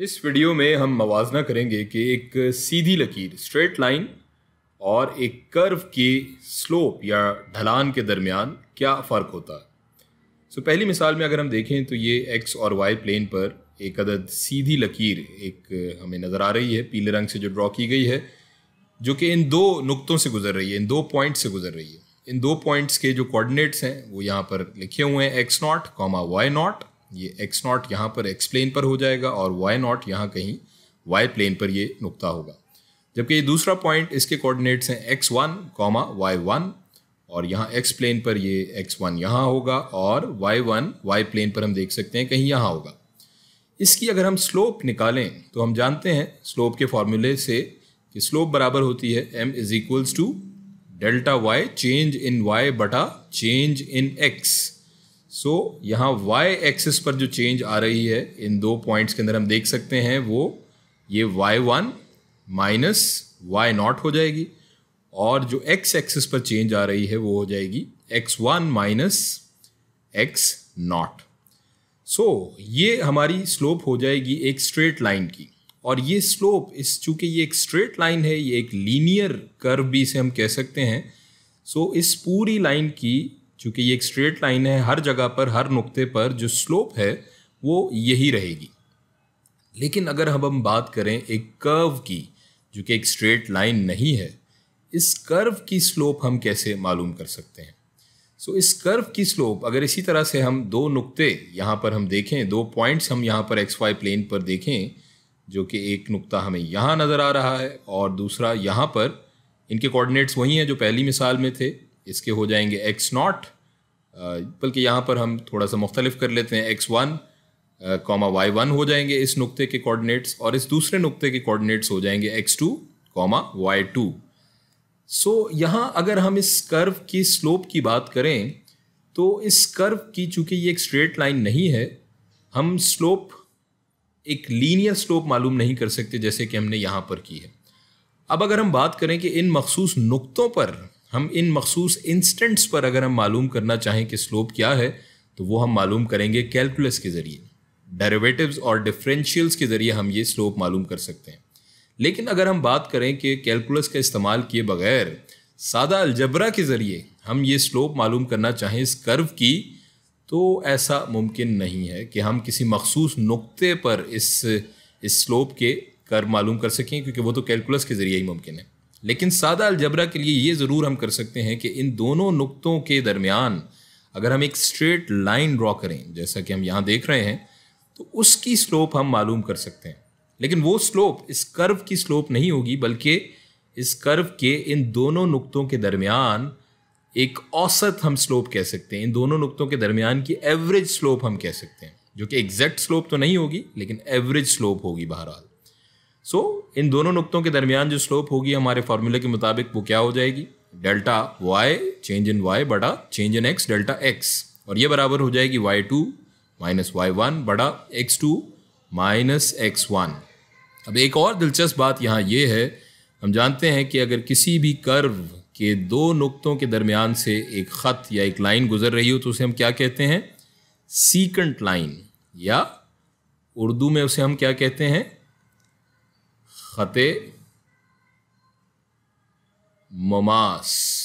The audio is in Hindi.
इस वीडियो में हम मवाजना करेंगे कि एक सीधी लकीर स्ट्रेट लाइन और एक कर्व के स्लोप या ढलान के दरमियान क्या फ़र्क होता है सो पहली मिसाल में अगर हम देखें तो ये एक्स और वाई प्लेन पर एक अदद सीधी लकीर एक हमें नज़र आ रही है पीले रंग से जो ड्रॉ की गई है जो कि इन दो नुक्तों से गुजर रही है इन दो पॉइंट से गुजर रही है इन दो पॉइंट्स के जो कोऑर्डिनेट्स हैं वो यहाँ पर लिखे हुए हैं X nought comma Y nought ये एक्स नॉट यहाँ पर एक्स प्लेन पर हो जाएगा और वाई नॉट यहाँ कहीं वाई प्लेन पर ये नुकता होगा जबकि ये दूसरा पॉइंट इसके कोऑर्डिनेट्स हैं X one comma Y one और यहाँ एक्स प्लेन पर ये एक्स वन यहाँ होगा और वाई वन वाई प्लेन पर हम देख सकते हैं कहीं यहाँ होगा इसकी अगर हम स्लोप निकालें तो हम जानते हैं स्लोप के फॉर्मूले से कि स्लोप बराबर होती है M is equals to delta Y change in Y बटा change in X so so, यहाँ y एक्सिस पर जो चेंज आ रही है इन दो पॉइंट्स के अंदर हम देख सकते हैं वो ये y1 one minus why not हो जाएगी और जो x एक्सिस पर चेंज आ रही है वो हो जाएगी x1 one minus X nought so ये हमारी स्लोप हो जाएगी एक स्ट्रेट लाइन की और ये स्लोप इस चूँकि ये एक स्ट्रेट लाइन है ये एक लीनियर कर्व भी इसे हम कह सकते हैं सो so, इस पूरी लाइन की चूँकि ये एक स्ट्रेट लाइन है हर जगह पर हर नुक्ते पर जो स्लोप है वो यही रहेगी लेकिन अगर हम हम बात करें एक कर्व की जो कि एक स्ट्रेट लाइन नहीं है इस कर्व की स्लोप हम कैसे मालूम कर सकते हैं सो so, इस कर्व की स्लोप अगर इसी तरह से हम दो नुक्ते यहाँ पर हम देखें दो पॉइंट्स हम यहाँ पर एक्स वाई प्लेन पर देखें जो कि एक नुक्ता हमें यहाँ नज़र आ रहा है और दूसरा यहाँ पर इनके कोऑर्डिनेट्स वही हैं जो पहली मिसाल में थे इसके हो जाएंगे एक्स नॉट बल्कि यहाँ पर हम थोड़ा सा मुख्तलिफ कर लेते हैं X one comma Y one हो जाएंगे इस नुक्ते के कोऑर्डिनेट्स और इस दूसरे नुक्ते के कोऑर्डिनेट्स हो जाएंगे X two comma Y two so यहाँ अगर हम इस कर्व की स्लोप की बात करें तो इस कर्व की चूंकि ये एक स्ट्रेट लाइन नहीं है हम स्लोप एक लीनियर स्लोप मालूम नहीं कर सकते जैसे कि हमने यहाँ पर की है अब अगर हम बात करें कि इन मखसूस नुक्तों पर हम इन मखसूस इंस्टेंट्स पर अगर हम मालूम करना चाहें कि स्लोप क्या है तो वो हम मालूम करेंगे कैलकुलस के ज़रिए डेरिवेटिव्स और डिफरेंशियल्स के ज़रिए हम ये स्लोप मालूम कर सकते हैं लेकिन अगर हम बात करें कि कैलकुलस का इस्तेमाल किए बगैर सादा अलजबरा के ज़रिए हम ये स्लोप मालूम करना चाहें इस कर्व की तो ऐसा मुमकिन नहीं है कि हम किसी मखसूस नुक्ते पर इस इस स्लोप के कर्व मालूम कर सकें क्योंकि वो तो कैलकुलस के ज़रिए ही मुमकिन है लेकिन सादा अलजबरा के लिए ये ज़रूर हम कर सकते हैं कि इन दोनों नुकतों के दरमियान अगर हम एक स्ट्रेट लाइन ड्रॉ करें जैसा कि हम यहाँ देख रहे हैं तो उसकी स्लोप हम मालूम कर सकते हैं लेकिन वो स्लोप इस कर्व की स्लोप नहीं होगी बल्कि इस कर्व के इन दोनों नुकतों के दरमियान एक औसत हम स्लोप कह सकते हैं इन दोनों नुकतों के दरमियान की एवरेज स्लोप हम कह सकते हैं जो कि एग्जैक्ट स्लोप तो नहीं होगी लेकिन एवरेज स्लोप होगी बहरहाल सो इन दोनों नुकतों के दरमियान जो स्लोप होगी हमारे फार्मूले के मुताबिक वो क्या हो जाएगी delta Y change in y बड़ा change in x delta x और ये बराबर हो जाएगी y two minus y one बड़ा x two minus x one अब एक और दिलचस्प बात यहाँ ये है हम जानते हैं कि अगर किसी भी कर्व के दो नुकतों के दरमियान से एक ख़त या एक लाइन गुजर रही हो तो उसे हम क्या कहते हैं सीकंट लाइन या उर्दू में उसे हम क्या कहते हैं खते ममास